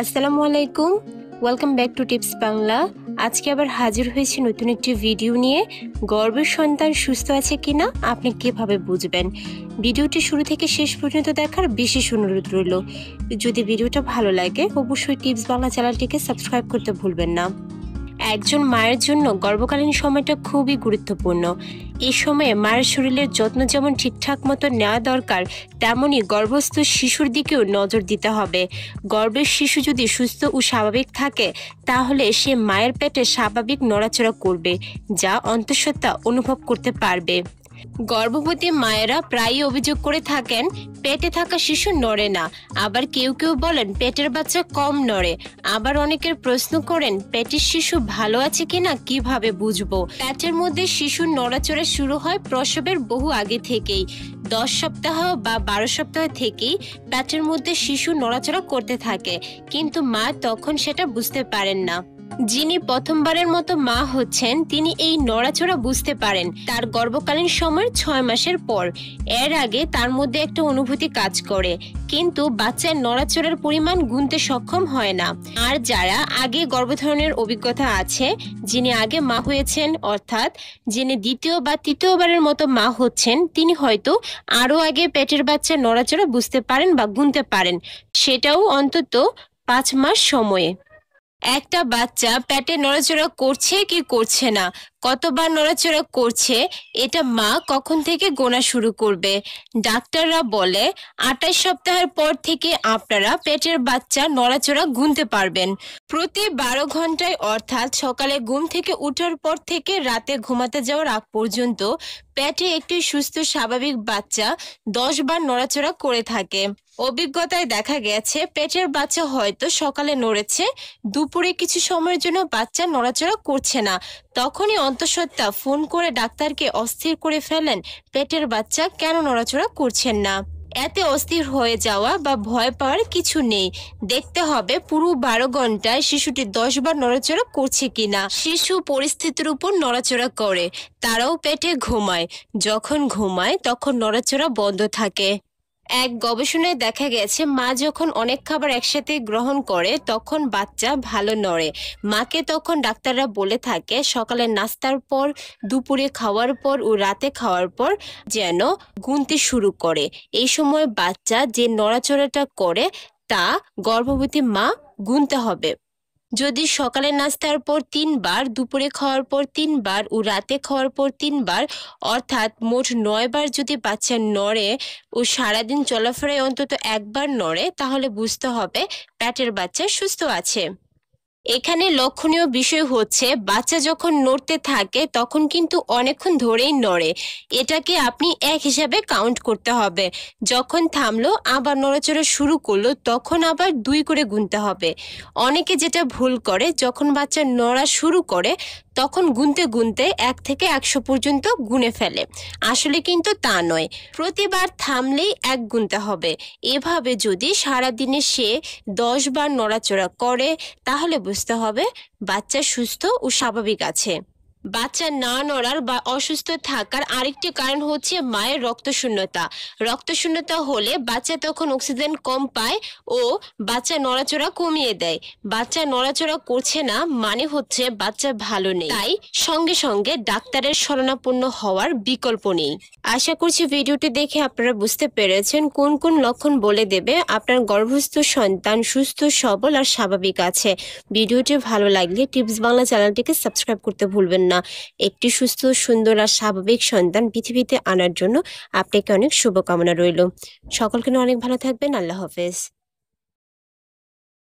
আসসালামু আলাইকুম welcome back to tips Bangla আজকে আবার হাজির হয়েছি নতুন একটি ভিডিও নিয়ে গর্বের সন্তান সুস্থ আছে কিনা আপনি কিভাবে বুঝবেন ভিডিওটি শুরু থেকে শেষ পর্যন্ত দেখার বিশেষ অনুরোধ রইল যদি ভিডিওটা ভালো লাগে অবশ্যই টিপস বাংলা চ্যানেলটিকে সাবস্ক্রাইব করতে ভুলবেন না একজন মায়ের জন্য গর্ভকালীন সময়টা খুবই গুরুত্বপূর্ণ এই সময়ে মায়ের শরীরের যত্ন যেমন ঠিকঠাক মতো নেওয়া দরকার তেমনই গর্ভস্থ শিশুর দিকেও নজর দিতে হবে গর্ভের শিশু যদি সুস্থ ও স্বাভাবিক থাকে তাহলে সে মায়ের পেটে স্বাভাবিক নড়াচড়া করবে যা অন্তঃসত্ত্বা অনুভব করতে পারবে গর্ভবতী মায়েরা প্রায়ই অভিযোগ করে থাকেন পেটে থাকা শিশু নড়ে না আবার কেউ কেউ বলেন পেটের বাচ্চা কম নড়ে আবার অনেকের প্রশ্ন করেন পেটের শিশু ভালো আছে কিনা কিভাবে বুঝবো পেটের মধ্যে শিশুর নড়াচড়া শুরু হয় প্রসবের বহু আগে থেকেই দশ সপ্তাহ বা বারো সপ্তাহ থেকেই প্যাটের মধ্যে শিশু নড়াচড়া করতে থাকে কিন্তু মা তখন সেটা বুঝতে পারেন না যিনি প্রথমবারের মতো মা হচ্ছেন তিনি এই নড়াচড়া বুঝতে পারেন তার গর্ভকালীন সময়ের ছয় মাসের পর এর আগে তার মধ্যে একটা অনুভূতি কাজ করে কিন্তু বাচ্চার নড়াচড়ার পরিমাণ গুনতে সক্ষম হয় না আর যারা আগে গর্ভধারণের অভিজ্ঞতা আছে যিনি আগে মা হয়েছেন অর্থাৎ যিনি দ্বিতীয় বা তৃতীয়বারের মতো মা হচ্ছেন তিনি হয়তো আরও আগে পেটের বাচ্চার নড়াচড়া বুঝতে পারেন বা গুনতে পারেন সেটাও অন্তত পাঁচ মাস সময়ে একটা বাচ্চা প্যাটে নড়াচড়া করছে কি করছে না কতবার নড়াচড়া করছে এটা মা কখন থেকে গোনা শুরু করবে ডাক্তাররা বলে আঠাশ সপ্তাহের পর থেকে আপনারা পেটের বাচ্চা নড়াচড়া গুনতে পারবেন প্রতি বারো ঘন্টায় অর্থাৎ সকালে ঘুম থেকে উঠার পর থেকে রাতে ঘুমাতে যাওয়ার আগ পর্যন্ত পেটে একটি সুস্থ স্বাভাবিক বাচ্চা দশ বার নড়াচড়া করে থাকে অভিজ্ঞতায় দেখা গেছে পেটের বাচ্চা হয়তো সকালে নড়েছে দুপুরে কিছু সময়ের জন্য বাচ্চা নড়াচড়া করছে না তখনই অন্তঃসত্ত্বা ফোন করে ডাক্তারকে অস্থির করে ফেলেন পেটের বাচ্চা কেন নড়াচড়া করছেন না এতে অস্থির হয়ে যাওয়া বা ভয় পাওয়ার কিছু নেই দেখতে হবে পুরো বারো ঘন্টায় শিশুটি দশ বার নড়াচড়া করছে কিনা শিশু পরিস্থিতির উপর নড়াচড়া করে তারাও পেটে ঘুমায় যখন ঘুমায় তখন নড়াচড়া বন্ধ থাকে এক গবেষণায় দেখা গেছে মা যখন অনেক খাবার একসাথে গ্রহণ করে তখন বাচ্চা ভালো নড়ে মাকে তখন ডাক্তাররা বলে থাকে সকালে নাস্তার পর দুপুরে খাওয়ার পর ও রাতে খাওয়ার পর যেন গুনতে শুরু করে এই সময় বাচ্চা যে নড়াচড়াটা করে তা গর্ভবতী মা গুনতে হবে যদি সকালে নাস্তার পর তিনবার দুপুরে খাওয়ার পর তিনবার ও রাতে খাওয়ার পর তিনবার অর্থাৎ মোট নয়বার যদি বাচ্চা নড়ে ও সারাদিন চলাফেরায় অন্তত একবার নড়ে তাহলে বুঝতে হবে প্যাটের বাচ্চা সুস্থ আছে এখানে লক্ষণীয় বিষয় হচ্ছে বাচ্চা যখন নড়তে থাকে তখন কিন্তু অনেকক্ষণ ধরেই নড়ে এটাকে আপনি এক হিসাবে কাউন্ট করতে হবে যখন থামলো আবার নড়াচড়া শুরু করলো তখন আবার দুই করে গুনতে হবে অনেকে যেটা ভুল করে যখন বাচ্চা নড়া শুরু করে তখন গুনতে গুনতে এক থেকে একশো পর্যন্ত গুনে ফেলে আসলে কিন্তু তা নয় প্রতিবার থামলেই এক গুনতে হবে এভাবে যদি সারাদিনে সে দশ বার নড়াচড়া করে তাহলে বুঝতে হবে বাচ্চা সুস্থ ও স্বাভাবিক আছে বাচ্চা না নড়ার বা অসুস্থ থাকার আরেকটি কারণ হচ্ছে মায়ের রক্তশূন্যতা রক্তশূন্যতা হলে বাচ্চা তখন অক্সিজেন কম পায় ও বাচ্চা নড়াচড়া কমিয়ে দেয় বাচ্চা নড়াচড়া করছে না মানে হচ্ছে বাচ্চা ভালো নেই তাই সঙ্গে সঙ্গে ডাক্তারের শরণাপন্ন হওয়ার বিকল্প নেই আশা করছি ভিডিওটি দেখে আপনারা বুঝতে পেরেছেন কোন কোন লক্ষণ বলে দেবে আপনার গর্ভস্থ সন্তান সুস্থ সবল আর স্বাভাবিক আছে ভিডিওটি ভালো লাগলে টিপস বাংলা চ্যানেলটিকে সাবস্ক্রাইব করতে ভুলবেন না কন্যা একটি সুস্থ সুন্দর আর স্বাভাবিক সন্তান পৃথিবীতে আনার জন্য আপনাকে অনেক শুভকামনা রইল সকলকে অনেক ভালো থাকবেন আল্লাহ হাফেজ